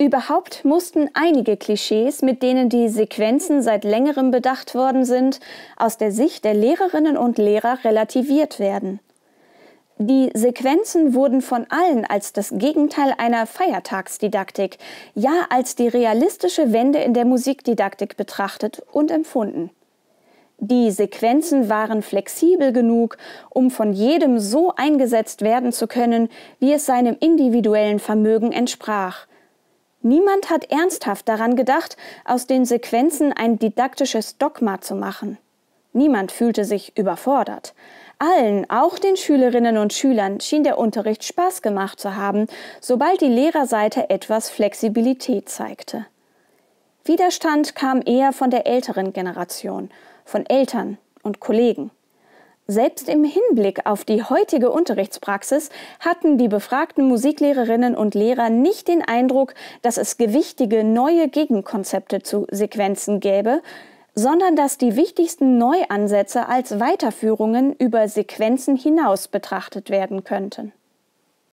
Überhaupt mussten einige Klischees, mit denen die Sequenzen seit längerem bedacht worden sind, aus der Sicht der Lehrerinnen und Lehrer relativiert werden. Die Sequenzen wurden von allen als das Gegenteil einer Feiertagsdidaktik, ja als die realistische Wende in der Musikdidaktik betrachtet und empfunden. Die Sequenzen waren flexibel genug, um von jedem so eingesetzt werden zu können, wie es seinem individuellen Vermögen entsprach – Niemand hat ernsthaft daran gedacht, aus den Sequenzen ein didaktisches Dogma zu machen. Niemand fühlte sich überfordert. Allen, auch den Schülerinnen und Schülern, schien der Unterricht Spaß gemacht zu haben, sobald die Lehrerseite etwas Flexibilität zeigte. Widerstand kam eher von der älteren Generation, von Eltern und Kollegen. Selbst im Hinblick auf die heutige Unterrichtspraxis hatten die befragten Musiklehrerinnen und Lehrer nicht den Eindruck, dass es gewichtige neue Gegenkonzepte zu Sequenzen gäbe, sondern dass die wichtigsten Neuansätze als Weiterführungen über Sequenzen hinaus betrachtet werden könnten.